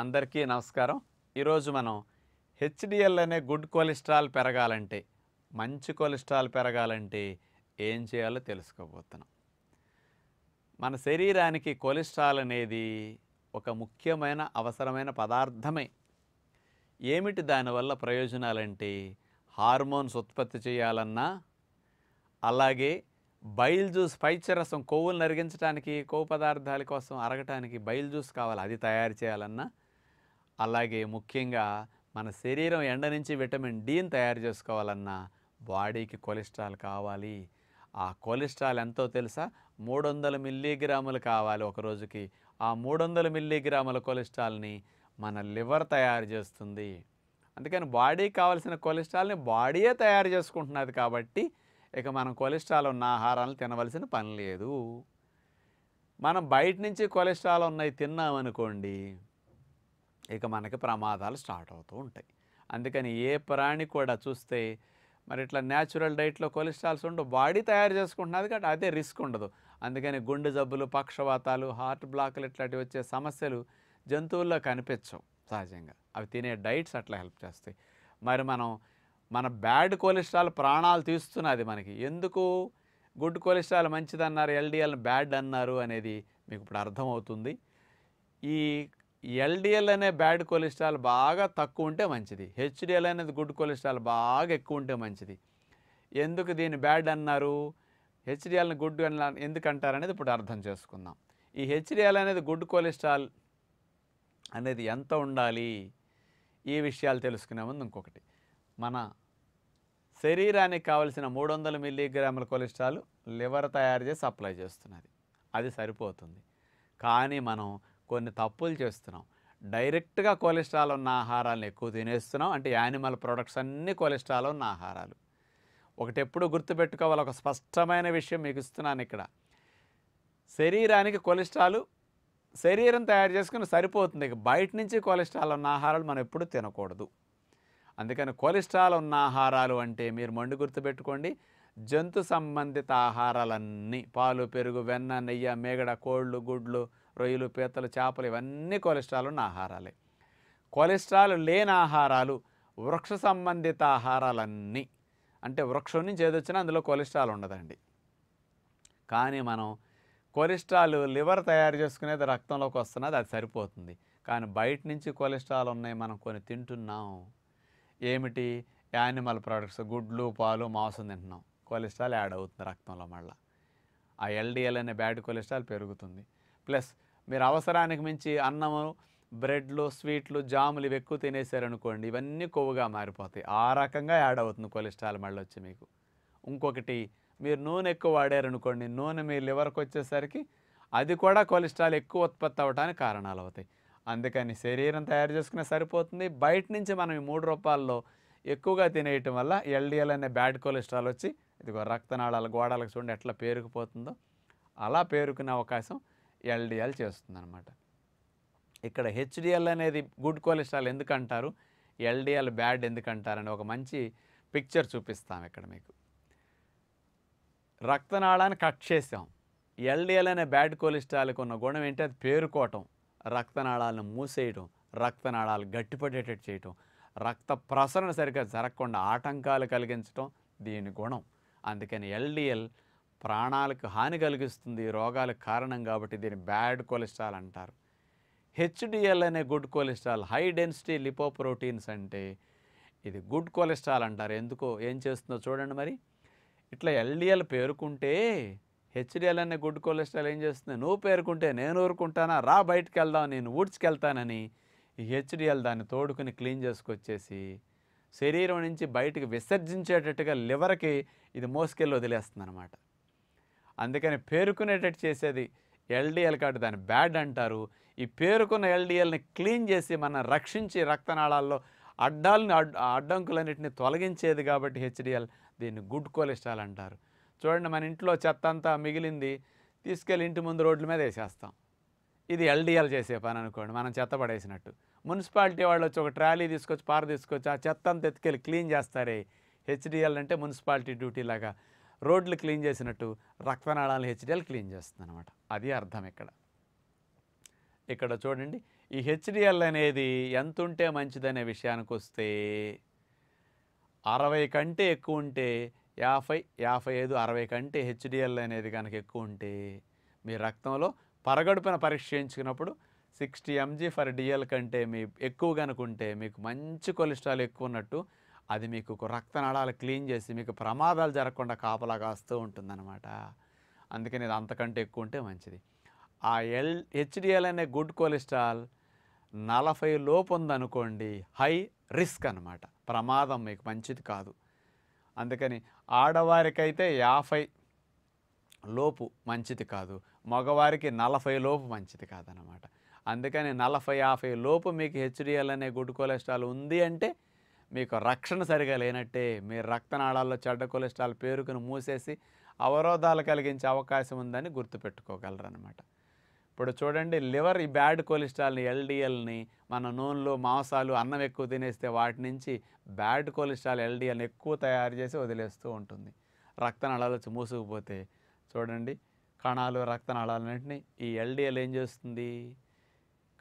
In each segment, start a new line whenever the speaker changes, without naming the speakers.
అందరికీ నమస్కారం ఈరోజు మనం హెచ్డిఎల్ అనే గుడ్ కొలెస్ట్రాల్ పెరగాలంటే మంచి కొలెస్ట్రాల్ పెరగాలంటే ఏం చేయాలో తెలుసుకోబోతున్నాం మన శరీరానికి కొలెస్ట్రాల్ అనేది ఒక ముఖ్యమైన అవసరమైన పదార్థమే ఏమిటి దానివల్ల ప్రయోజనాలంటే హార్మోన్స్ ఉత్పత్తి చేయాలన్నా అలాగే బైల్ జ్యూస్ పైచరసం కొవ్వులు నరిగించడానికి కొవ్వు పదార్థాల కోసం అరగటానికి బైల్ జ్యూస్ కావాలి అది తయారు చేయాలన్నా అలాగే ముఖ్యంగా మన శరీరం ఎండ నుంచి విటమిన్ డిని తయారు చేసుకోవాలన్నా బాడీకి కొలెస్ట్రాల్ కావాలి ఆ కొలెస్ట్రాల్ ఎంతో తెలుసా మూడు వందల మిల్లీగ్రాములు కావాలి ఒక రోజుకి ఆ మూడు వందల మిల్లీగ్రాముల కొలెస్ట్రాల్ని మన లివర్ తయారు చేస్తుంది అందుకని బాడీకి కావాల్సిన కొలెస్ట్రాల్ని బాడీయే తయారు చేసుకుంటున్నది కాబట్టి ఇక మనం కొలెస్ట్రాల్ ఉన్న ఆహారాలు తినవలసిన పని లేదు మనం బయట నుంచి కొలెస్ట్రాల్ ఉన్నాయి తిన్నామనుకోండి ఇక మనకి ప్రమాదాలు స్టార్ట్ అవుతూ ఉంటాయి అందుకని ఏ ప్రాణి కూడా చూస్తే మరి ఇట్లా న్యాచురల్ డైట్లో కొలెస్ట్రాల్స్ ఉండవు బాడీ తయారు చేసుకుంటున్నది కాబట్టి అదే రిస్క్ ఉండదు అందుకని గుండె జబ్బులు పక్షవాతాలు హార్ట్ బ్లాక్లు ఇట్లాంటివి వచ్చే సమస్యలు జంతువుల్లో కనిపించవు సహజంగా అవి తినే డైట్స్ అట్లా హెల్ప్ చేస్తాయి మరి మనం మన బ్యాడ్ కొలెస్ట్రాల్ ప్రాణాలు తీస్తున్నది మనకి ఎందుకు గుడ్ కొలెస్ట్రాల్ మంచిదన్నారు ఎల్డిఎల్ బ్యాడ్ అన్నారు అనేది మీకు ఇప్పుడు అర్థమవుతుంది ఈ ఎల్డిఎల్ అనే బ్యాడ్ కొలెస్ట్రాల్ బాగా తక్కువ ఉంటే మంచిది హెచ్డిఎల్ అనేది గుడ్ కొలెస్ట్రాల్ బాగా ఎక్కువ ఉంటే మంచిది ఎందుకు దీన్ని బ్యాడ్ అన్నారు హెచ్డిఎల్ని గుడ్ ఎందుకు అనేది ఇప్పుడు అర్థం చేసుకుందాం ఈ హెచ్డిఎల్ అనేది గుడ్ కొలెస్ట్రాల్ అనేది ఎంత ఉండాలి ఈ విషయాలు తెలుసుకునే ముందు ఇంకొకటి మన శరీరానికి కావలసిన మూడు వందల మిల్లీగ్రాముల కొలెస్ట్రాల్ లివర్ తయారు చేసి సప్లై చేస్తున్నది అది సరిపోతుంది కానీ మనం కొన్ని తప్పులు చేస్తున్నాం డైరెక్ట్గా కొలెస్ట్రాల్ ఉన్న ఆహారాలను ఎక్కువ తినేస్తున్నాం అంటే యానిమల్ ప్రొడక్ట్స్ అన్నీ కొలెస్ట్రాల్ ఉన్న ఆహారాలు ఒకటి ఎప్పుడు గుర్తుపెట్టుకోవాలి ఒక స్పష్టమైన విషయం మీకు ఇస్తున్నాను ఇక్కడ శరీరానికి కొలెస్ట్రాల్ శరీరం తయారు చేసుకుని సరిపోతుంది బయట నుంచి కొలెస్ట్రాల్ ఉన్న ఆహారాలు మనం ఎప్పుడు తినకూడదు అందుకని కొలెస్ట్రాల్ ఉన్న ఆహారాలు అంటే మీరు మండు గుర్తుపెట్టుకోండి జంతు సంబంధిత ఆహారాలన్నీ పాలు పెరుగు వెన్న నెయ్యి మేగడ కోళ్ళు గుడ్లు రొయ్యలు పీతలు చేపలు ఇవన్నీ కొలెస్ట్రాల్ ఉన్న ఆహారాలే కొలెస్ట్రాల్ లేని ఆహారాలు వృక్ష సంబంధిత ఆహారాలన్నీ అంటే వృక్షం నుంచి ఏదొచ్చినా అందులో కొలెస్ట్రాల్ ఉండదండి కానీ మనం కొలెస్ట్రాల్ లివర్ తయారు చేసుకునేది రక్తంలోకి వస్తున్నది అది సరిపోతుంది కానీ బయట నుంచి కొలెస్ట్రాల్ ఉన్నాయి మనం కొన్ని తింటున్నాం ఏమిటి యానిమల్ ప్రోడక్ట్స్ గుడ్లు పాలు మాంసం తింటున్నాం కొలెస్ట్రాల్ యాడ్ అవుతుంది రక్తంలో మళ్ళీ ఆ ఎల్డిఎల్ అనే బ్యాడ్ కొలెస్ట్రాల్ పెరుగుతుంది ప్లస్ మీరు అవసరానికి మించి అన్నము బ్రెడ్లు స్వీట్లు జాములు ఇవి ఎక్కువ తినేసారనుకోండి ఇవన్నీ కొవ్వుగా మారిపోతాయి ఆ రకంగా యాడ్ అవుతుంది కొలెస్ట్రాల్ మళ్ళీ వచ్చి మీకు ఇంకొకటి మీరు నూనె ఎక్కువ వాడారనుకోండి నూనె మీ లివర్కి వచ్చేసరికి అది కూడా కొలెస్ట్రాల్ ఎక్కువ ఉత్పత్తి అవడానికి కారణాలు అవుతాయి అందుకని శరీరం తయారు చేసుకునే సరిపోతుంది బయట నుంచి మనం ఈ మూడు రూపాయల్లో ఎక్కువగా తినేయటం వల్ల ఎల్డిఎల్ అనే బ్యాడ్ కొలెస్ట్రాల్ వచ్చి ఇదిగో రక్తనాళాల గోడలకు చూడండి ఎట్లా పేరుకుపోతుందో అలా పేరుకునే అవకాశం ఎల్డిఎల్ చేస్తుందన్నమాట ఇక్కడ హెచ్డిఎల్ అనేది గుడ్ కొలెస్ట్రాల్ ఎందుకంటారు ఎల్డిఎల్ బ్యాడ్ ఎందుకంటారని ఒక మంచి పిక్చర్ చూపిస్తాం ఇక్కడ మీకు రక్తనాళాన్ని కట్ చేసాం ఎల్డిఎల్ అనే బ్యాడ్ కొలెస్ట్రాల్కి ఉన్న గుణం ఏంటి అది పేరుకోవటం రక్తనాళాలను మూసేయటం రక్తనాళాలు గట్టిపడేటట్టు చేయటం రక్త ప్రసరణ సరిగ్గా జరగకుండా ఆటంకాలు కలిగించటం దీని గుణం అందుకని ఎల్డిఎల్ ప్రాణాలకు హాని కలిగిస్తుంది రోగాలకు కారణం కాబట్టి దీని బ్యాడ్ కొలెస్ట్రాల్ అంటారు హెచ్డిఎల్ అనే good cholesterol high density lipoproteins అంటే ఇది గుడ్ కొలెస్ట్రాల్ అంటారు ఎందుకో ఏం చేస్తుందో చూడండి మరి ఇట్లా ఎల్డిఎల్ పేరుకుంటే హెచ్డిఎల్ అనే గుడ్ కొలెస్ట్రాల్ ఏం చేస్తుంది నువ్వు పేరుకుంటే నేను ఊరుకుంటానా రా బయటకు వెళ్దాం నేను ఊడ్చుకు వెళ్తానని ఈ హెచ్డిఎల్ దాన్ని తోడుకుని క్లీన్ చేసుకొచ్చేసి శరీరం నుంచి బయటకు విసర్జించేటట్టుగా లివర్కి ఇది మోసుకెళ్ళి వదిలేస్తుంది అనమాట అందుకని పేరుకునేటట్టు చేసేది ఎల్డిఎల్ కాబట్టి దాన్ని బ్యాడ్ అంటారు ఈ పేరుకున్న ఎల్డిఎల్ని క్లీన్ చేసి మనం రక్షించి రక్తనాళాల్లో అడ్డాలని అడ్డంకులన్నింటినీ తొలగించేది కాబట్టి హెచ్డిఎల్ దీన్ని గుడ్ కొలెస్ట్రాల్ అంటారు చూడండి మన ఇంట్లో చెత్త అంతా మిగిలింది తీసుకెళ్ళి ఇంటి ముందు రోడ్ల మీద వేసేస్తాం ఇది ఎల్డిఎల్ చేసే పని అనుకోండి మనం చెత్త పడేసినట్టు మున్సిపాలిటీ వాళ్ళు వచ్చి ఒక ట్రాలీ తీసుకొచ్చి పార తీసుకొచ్చి ఆ చెత్త అంతా ఎత్తుకెళ్ళి క్లీన్ చేస్తారే హెచ్డిఎల్ అంటే మున్సిపాలిటీ డ్యూటీ లాగా రోడ్లు క్లీన్ చేసినట్టు రక్తనాళాలు హెచ్డిఎల్ క్లీన్ చేస్తుంది అనమాట అది అర్థం ఇక్కడ ఇక్కడ చూడండి ఈ హెచ్డిఎల్ అనేది ఎంత ఉంటే మంచిదనే విషయానికి వస్తే అరవై కంటే ఎక్కువ ఉంటే యాభై యాభై ఐదు అరవై కంటే హెచ్డిఎల్ అనేది కనుక ఎక్కువ ఉంటే మీ రక్తంలో పరగడుపున పరీక్ష చేయించుకున్నప్పుడు సిక్స్టీ ఎంజీ ఫర్ డిఎల్ కంటే మీ ఎక్కువ కనుక ఉంటే మీకు మంచి కొలెస్ట్రాల్ ఎక్కువ ఉన్నట్టు అది మీకు రక్తనాళాలు క్లీన్ చేసి మీకు ప్రమాదాలు జరగకుండా కాపలా కాస్తూ ఉంటుందన్నమాట అందుకని ఇది అంతకంటే ఎక్కువ ఉంటే మంచిది ఆ ఎల్ హెచ్డిఎల్ అనే గుడ్ కొలెస్ట్రాల్ నలభై లోపు ఉందనుకోండి హై రిస్క్ అనమాట ప్రమాదం మీకు మంచిది కాదు అందుకని ఆడవారికైతే యాభై లోపు మంచిది కాదు మగవారికి నలభై లోపు మంచిది కాదనమాట అందుకని నలభై యాభై లోపు మీకు హెచ్డిఎల్ అనే గుడ్ కొలెస్ట్రాల్ ఉంది అంటే మీకు రక్షణ సరిగా లేనట్టే మీ రక్తనాళాల్లో చెడ్డ కొలెస్ట్రాల్ పేరుకుని మూసేసి అవరోధాలు కలిగించే అవకాశం ఉందని అనమాట ఇప్పుడు చూడండి లివర్ ఈ బ్యాడ్ కొలెస్ట్రాల్ని ఎల్డిఎల్ని మన నూనెలు మాంసాలు అన్నం ఎక్కువ తినేస్తే వాటి నుంచి బ్యాడ్ కొలెస్ట్రాల్ ఎల్డిఎల్ని ఎక్కువ తయారు చేసి వదిలేస్తూ ఉంటుంది రక్తనాళాలు మూసుకుపోతే చూడండి కణాలు రక్తనాళాలన్నింటినీ ఈ ఎల్డిఎల్ ఏం చేస్తుంది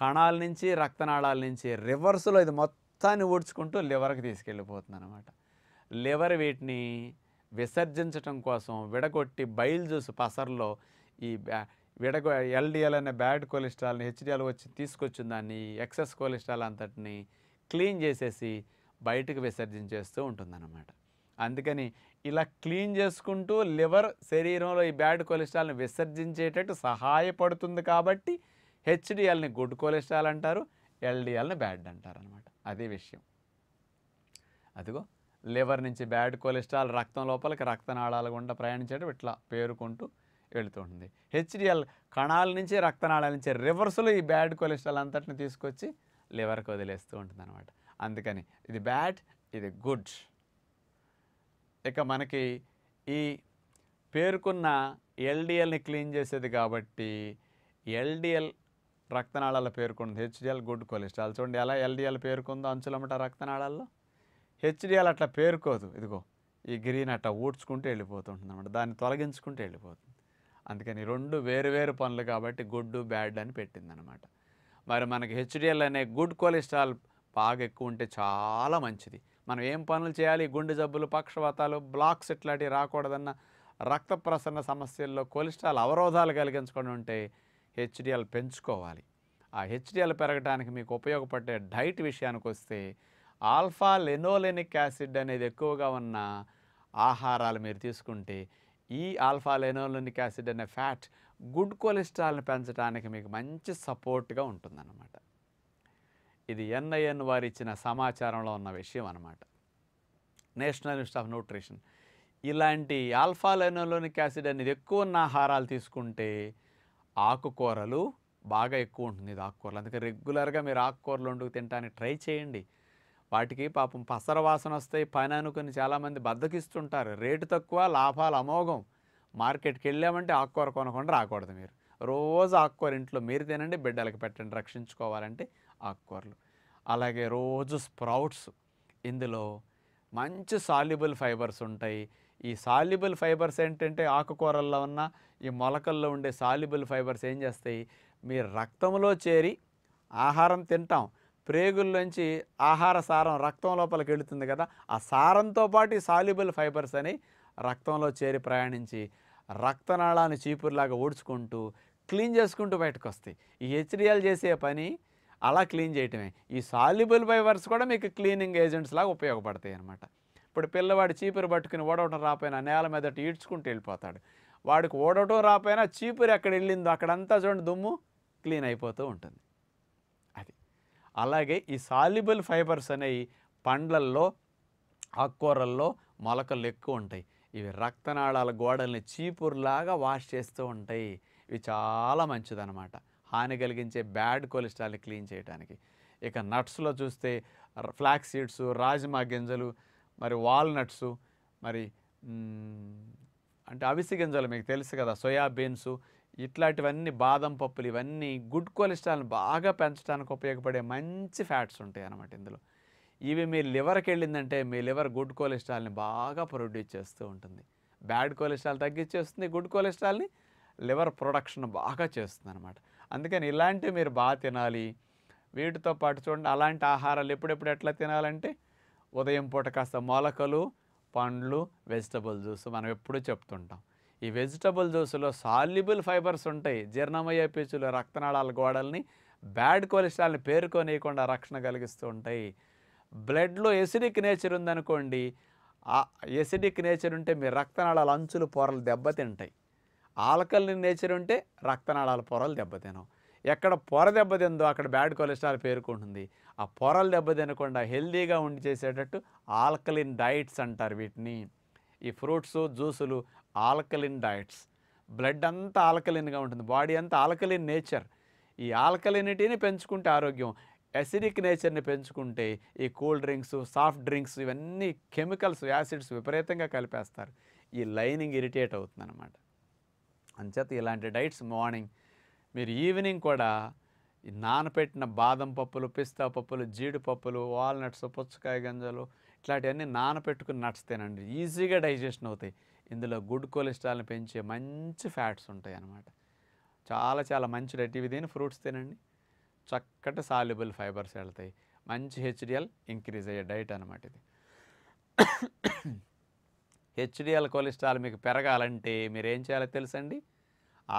కణాల నుంచి రక్తనాళాల నుంచి రివర్స్లో ఇది మొత్తాన్ని ఊడ్చుకుంటూ లివర్కి తీసుకెళ్ళిపోతుంది అనమాట లివర్ వీటిని విసర్జించటం కోసం విడగొట్టి బయలు చూసి పసర్లో ఈ విడగ ఎల్డిఎల్ అనే బ్యాడ్ కొలెస్ట్రాల్ని హెచ్డిఎల్ వచ్చి తీసుకొచ్చిన దాన్ని ఎక్సెస్ కొలెస్ట్రాల్ అంతటిని క్లీన్ చేసేసి బయటకు విసర్జించేస్తూ ఉంటుందన్నమాట అందుకని ఇలా క్లీన్ చేసుకుంటూ లివర్ శరీరంలో ఈ బ్యాడ్ కొలెస్ట్రాల్ని విసర్జించేటట్టు సహాయపడుతుంది కాబట్టి హెచ్డిఎల్ని గుడ్ కొలెస్ట్రాల్ అంటారు ఎల్డిఎల్ని బ్యాడ్ అంటారు అనమాట అదే విషయం అదిగో లివర్ నుంచి బ్యాడ్ కొలెస్ట్రాల్ రక్తం లోపలికి రక్తనాళాలు గుండా ప్రయాణించేటప్పుడు ఇట్లా పేరుకుంటూ వెళుతుంది హెచ్డిఎల్ కణాల నుంచి రక్తనాళాల నుంచి రివర్స్లో ఈ బ్యాడ్ కొలెస్ట్రాల్ అంతటిని తీసుకొచ్చి లివర్కి వదిలేస్తూ ఉంటుంది అనమాట అందుకని ఇది బ్యాడ్ ఇది గుడ్ ఇక మనకి ఈ పేర్కొన్న ఎల్డిఎల్ని క్లీన్ చేసేది కాబట్టి ఎల్డిఎల్ రక్తనాళాలు పేర్కొంది హెచ్డిఎల్ గుడ్ కొలెస్ట్రాల్ చూడండి ఎలా ఎల్డిఎల్ పేర్కొందో అంచులమట రక్తనాళాల్లో హెచ్డిఎల్ అట్లా పేర్కోదు ఇదిగో ఈ గ్రీన్ అట్లా ఊడ్చుకుంటూ వెళ్ళిపోతుంటుంది అనమాట దాన్ని తొలగించుకుంటూ వెళ్ళిపోతుంది అందుకని రెండు వేరు వేరు పనులు కాబట్టి గుడ్ బ్యాడ్ అని పెట్టిందనమాట మరి మనకి హెచ్డిఎల్ అనే గుడ్ కొలెస్ట్రాల్ బాగా ఎక్కువ ఉంటే చాలా మంచిది మనం ఏం పనులు చేయాలి గుండె జబ్బులు పక్షవాతాలు బ్లాక్స్ ఇట్లాంటివి రాకూడదన్న రక్త ప్రసరణ సమస్యల్లో కొలెస్ట్రాల్ అవరోధాలు కలిగించుకొని ఉంటే హెచ్డిఎల్ పెంచుకోవాలి ఆ హెచ్డిఎల్ పెరగడానికి మీకు ఉపయోగపడే డైట్ విషయానికి వస్తే ఆల్ఫా లెనోలెనిక్ యాసిడ్ అనేది ఎక్కువగా ఉన్న ఆహారాలు మీరు తీసుకుంటే ఈ ఆల్ఫా లెనోలినిక్ యాసిడ్ అనే ఫ్యాట్ గుడ్ కొలెస్ట్రాల్ని పెంచడానికి మీకు మంచి సపోర్ట్గా ఉంటుందన్నమాట ఇది ఎన్ఐఎన్ వారు ఇచ్చిన సమాచారంలో ఉన్న విషయం అనమాట నేషనల్ ఇన్స్టిట్యూట్ ఆఫ్ న్యూట్రిషన్ ఇలాంటి ఆల్ఫా లెనోలోనిక్ యాసిడ్ అనేది ఎక్కువ ఉన్న ఆహారాలు తీసుకుంటే ఆకుకూరలు బాగా ఎక్కువ ఉంటుంది ఇది ఆకుకూరలు అందుకే రెగ్యులర్గా మీరు ఆకుకూరలు వండుకు తినడానికి ట్రై చేయండి వాటికి పాపం పసర వాసన వస్తాయి పని అనుకుని చాలామంది బద్దకిస్తుంటారు రేటు తక్కువ లాభాలు అమోఘం మార్కెట్కి వెళ్ళామంటే ఆకుకూర కొనకుండా రాకూడదు మీరు రోజు ఆకుకూర ఇంట్లో మీరు తినండి బిడ్డలకు పెట్టండి రక్షించుకోవాలంటే ఆకుకూరలు అలాగే రోజు స్ప్రౌట్స్ ఇందులో మంచి సాల్యుబుల్ ఫైబర్స్ ఉంటాయి ఈ సాల్యుబుల్ ఫైబర్స్ ఏంటంటే ఆకుకూరల్లో ఉన్న ఈ మొలకల్లో ఉండే సాల్యుబుల్ ఫైబర్స్ ఏం చేస్తాయి మీ రక్తంలో చేరి ఆహారం తింటాం ప్రేగుల్లోంచి ఆహార సారం రక్తం లోపలికి వెళుతుంది కదా ఆ సారంతో పాటు సాల్యుబుల్ ఫైబర్స్ అని రక్తంలో చేరి ప్రయాణించి రక్తనాళాన్ని చీపురులాగా ఓడ్చుకుంటూ క్లీన్ చేసుకుంటూ బయటకు వస్తాయి ఈ హెచ్డిఎల్ చేసే పని అలా క్లీన్ చేయటమే ఈ సాల్యుబుల్ ఫైబర్స్ కూడా మీకు క్లీనింగ్ ఏజెంట్స్ లాగా ఉపయోగపడతాయి అనమాట ఇప్పుడు పిల్లవాడు చీపురు పట్టుకుని ఓడవటం రాపోయినా నేల మీద ఈడ్చుకుంటూ వెళ్ళిపోతాడు వాడికి ఓడటం రాపోయినా చీపురు ఎక్కడ వెళ్ళిందో అక్కడంతా చూడండి దుమ్ము క్లీన్ అయిపోతూ ఉంటుంది అలాగే ఈ సాల్యుబుల్ ఫైబర్స్ అనేవి పండ్లల్లో ఆకుకూరల్లో మొలకలు ఎక్కువ ఉంటాయి ఇవి రక్తనాళాల గోడల్ని చీపురులాగా వాష్ చేస్తూ ఉంటాయి ఇవి చాలా మంచిదన్నమాట హాని కలిగించే బ్యాడ్ కొలెస్ట్రాల్ని క్లీన్ చేయడానికి ఇక నట్స్లో చూస్తే ఫ్లాక్స్ సీడ్స్ రాజ్మా గింజలు మరి వాల్నట్స్ మరి అంటే అవిసి గింజలు మీకు తెలుసు కదా సోయాబీన్స్ ఇట్లాంటివన్నీ బాదం పప్పులు ఇవన్నీ గుడ్ కొలెస్ట్రాల్ని బాగా పెంచడానికి ఉపయోగపడే మంచి ఫ్యాట్స్ ఉంటాయి అన్నమాట ఇందులో ఇవి మీ లివర్కి వెళ్ళిందంటే మీ లివర్ గుడ్ కొలెస్ట్రాల్ని బాగా ప్రొడ్యూస్ చేస్తూ ఉంటుంది బ్యాడ్ కొలెస్ట్రాల్ తగ్గించేస్తుంది గుడ్ కొలెస్ట్రాల్ని లివర్ ప్రొడక్షన్ బాగా చేస్తుంది అనమాట అందుకని ఇలాంటివి మీరు బాగా తినాలి వీటితో పాటు చూడండి అలాంటి ఆహారాలు ఎప్పుడెప్పుడు ఎట్లా తినాలంటే ఉదయం పూట కాస్త మొలకలు పండ్లు వెజిటబుల్ జ్యూస్ మనం ఎప్పుడూ చెప్తుంటాం ఈ వెజిటబుల్ జ్యూసులో సాల్యుబుల్ ఫైబర్స్ ఉంటాయి జీర్ణమయ్యే పీచులు రక్తనాళాల గోడల్ని బ్యాడ్ కొలెస్ట్రాల్ని పేర్కొనియకుండా రక్షణ కలిగిస్తూ ఉంటాయి బ్లడ్లో ఎసిడిక్ నేచర్ ఉందనుకోండి ఆ ఎసిడిక్ నేచర్ ఉంటే మీ రక్తనాళాల అంచులు పొరలు దెబ్బతింటాయి ఆల్కలిన్ నేచర్ ఉంటే రక్తనాళాల పొరలు దెబ్బతినం ఎక్కడ పొర దెబ్బతిందో అక్కడ బ్యాడ్ కొలెస్ట్రాల్ పేరుకుంటుంది ఆ పొరలు దెబ్బతినకుండా హెల్దీగా ఉండి చేసేటట్టు ఆల్కలిన్ డైట్స్ అంటారు వీటిని ఈ ఫ్రూట్స్ జ్యూసులు ఆల్కలిన్ డైట్స్ బ్లడ్ అంతా ఆల్కలిన్గా ఉంటుంది బాడీ అంతా ఆల్కలిన్ నేచర్ ఈ ఆల్కలినిటీని పెంచుకుంటే ఆరోగ్యం అసిడిక్ నేచర్ని పెంచుకుంటే ఈ కూల్ డ్రింక్స్ సాఫ్ట్ డ్రింక్స్ ఇవన్నీ కెమికల్స్ యాసిడ్స్ విపరీతంగా కలిపేస్తారు ఈ లైనింగ్ ఇరిటేట్ అవుతుంది అనమాట అంచేత ఇలాంటి డైట్స్ మార్నింగ్ మీరు ఈవినింగ్ కూడా నానపెట్టిన బాదం పప్పులు పిస్తా పప్పులు జీడిపప్పులు వాల్నట్స్ పుచ్చకాయ గంజలు ఇట్లాంటివన్నీ నానపెట్టుకుని నట్స్ ఈజీగా డైజెషన్ అవుతాయి ఇందులో గుడ్ కొలెస్ట్రాల్ని పెంచే మంచి ఫ్యాట్స్ ఉంటాయి అన్నమాట చాలా చాలా మంచి రెట్టి ఇవి ఫ్రూట్స్ తినండి చక్కటి సాల్యుబుల్ ఫైబర్స్ వెళ్తాయి మంచి హెచ్డిఎల్ ఇంక్రీజ్ అయ్యే డైట్ అనమాట ఇది హెచ్డిఎల్ కొలెస్ట్రాల్ మీకు పెరగాలంటే మీరు ఏం చేయాలో తెలుసండి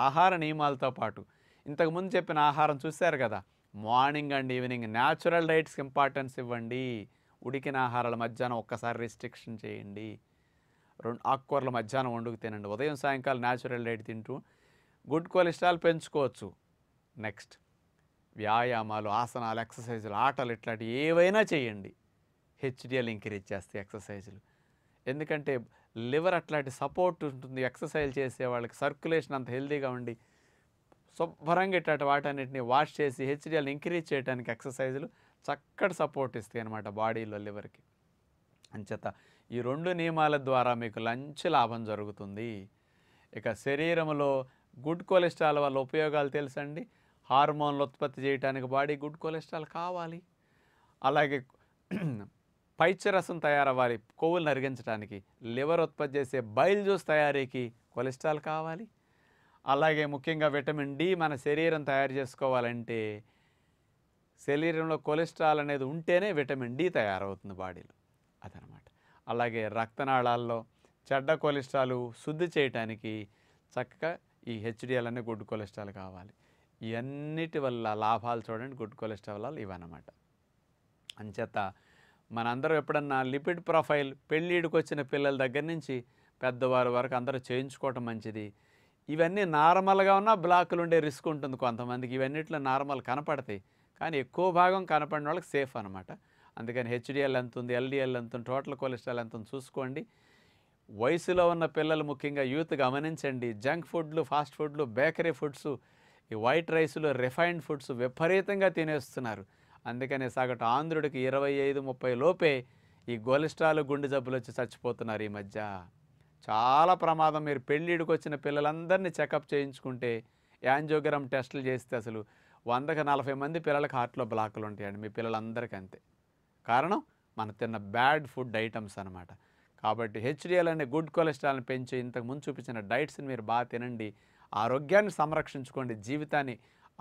ఆహార నియమాలతో పాటు ఇంతకుముందు చెప్పిన ఆహారం చూశారు కదా మార్నింగ్ అండ్ ఈవినింగ్ న్యాచురల్ డైట్స్కి ఇంపార్టెన్స్ ఇవ్వండి ఉడికిన ఆహారాల మధ్యాహ్నం ఒక్కసారి రిస్ట్రిక్షన్ చేయండి రెండు ఆకుకూరలు మధ్యాహ్నం వండుకు తినండి ఉదయం సాయంకాలం న్యాచురల్ డైట్ తింటూ గుడ్ కొలెస్ట్రాల్ పెంచుకోవచ్చు నెక్స్ట్ వ్యాయామాలు ఆసనాలు ఎక్సర్సైజులు ఆటలు ఇట్లాంటివి ఏవైనా చేయండి హెచ్డిఎల్ ఇంక్రీజ్ చేస్తాయి ఎక్సర్సైజులు ఎందుకంటే లివర్ అట్లాంటి సపోర్ట్ ఉంటుంది ఎక్సర్సైజ్ చేసే వాళ్ళకి సర్క్యులేషన్ అంత హెల్దీగా ఉండి శుభ్రంగా ఇట్లాంటి వాటన్నిటిని వాష్ చేసి హెచ్డిఎల్ ఇంక్రీజ్ చేయడానికి ఎక్సర్సైజులు చక్కటి సపోర్ట్ ఇస్తాయి అనమాట బాడీలో లివర్కి అంచేత ఈ రెండు నియమాల ద్వారా మీకు లంచి లాభం జరుగుతుంది ఇక శరీరంలో గుడ్ కొలెస్ట్రాల్ వల్ల ఉపయోగాలు తెలుసండి హార్మోన్లు ఉత్పత్తి చేయడానికి బాడీ గుడ్ కొలెస్ట్రాల్ కావాలి అలాగే పైచరసం తయారవ్వాలి కొవ్వులు నరిగించడానికి లివర్ ఉత్పత్తి చేసే బైల్ జ్యూస్ తయారీకి కొలెస్ట్రాల్ కావాలి అలాగే ముఖ్యంగా విటమిన్ డి మన శరీరం తయారు చేసుకోవాలంటే శరీరంలో కొలెస్ట్రాల్ అనేది ఉంటేనే విటమిన్ డి తయారవుతుంది బాడీలో అలాగే రక్తనాళాల్లో చెడ్డ కొలెస్ట్రాల్ శుద్ధి చేయటానికి చక్కగా ఈ హెచ్డిఎల్ అనే గుడ్ కొలెస్ట్రాల్ కావాలి ఇవన్నిటి వల్ల లాభాలు చూడండి గుడ్ కొలెస్ట్రాల్ వల్ల ఇవన్నమాట అంచేత మనందరూ ఎప్పుడన్నా లిపిడ్ ప్రొఫైల్ పెళ్ళిడికి వచ్చిన పిల్లల దగ్గర నుంచి పెద్దవారి వరకు అందరూ చేయించుకోవటం మంచిది ఇవన్నీ నార్మల్గా ఉన్న బ్లాకులు ఉండే రిస్క్ ఉంటుంది కొంతమందికి ఇవన్నిట్లో నార్మల్ కనపడతాయి కానీ ఎక్కువ భాగం కనపడిన వాళ్ళకి సేఫ్ అనమాట అందుకని హెచ్డిఎల్ ఎంత ఉంది ఎల్డిఎల్ ఎంత ఉంది టోటల్ కొలెస్ట్రాల్ ఎంత ఉంది చూసుకోండి వయసులో ఉన్న పిల్లలు ముఖ్యంగా యూత్ గమనించండి జంక్ ఫుడ్లు ఫాస్ట్ ఫుడ్లు బేకరీ ఫుడ్స్ ఈ వైట్ రైస్లు రిఫైన్డ్ ఫుడ్స్ విపరీతంగా తినేస్తున్నారు అందుకనే సగటు ఆంధ్రుడికి ఇరవై ఐదు ముప్పై లోపే ఈ కొలెస్ట్రాల్ గుండె జబ్బులు వచ్చి చచ్చిపోతున్నారు ఈ మధ్య చాలా ప్రమాదం మీరు పెళ్ళిడికి వచ్చిన పిల్లలందరినీ చెకప్ చేయించుకుంటే యాంజోగ్రామ్ టెస్టులు చేస్తే అసలు వందకు నలభై మంది పిల్లలకు హార్ట్లో బ్లాకులు ఉంటాయండి మీ పిల్లలందరికీ అంతే కారణం మనం తిన్న బ్యాడ్ ఫుడ్ ఐటమ్స్ అనమాట కాబట్టి హెచ్డిఎల్ అనే గుడ్ కొలెస్ట్రాల్ని పెంచి ఇంతకు ముందు చూపించిన డైట్స్ని మీరు బాగా తినండి ఆరోగ్యాన్ని సంరక్షించుకోండి జీవితాన్ని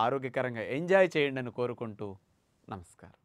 ఆరోగ్యకరంగా ఎంజాయ్ చేయండి అని కోరుకుంటూ నమస్కారం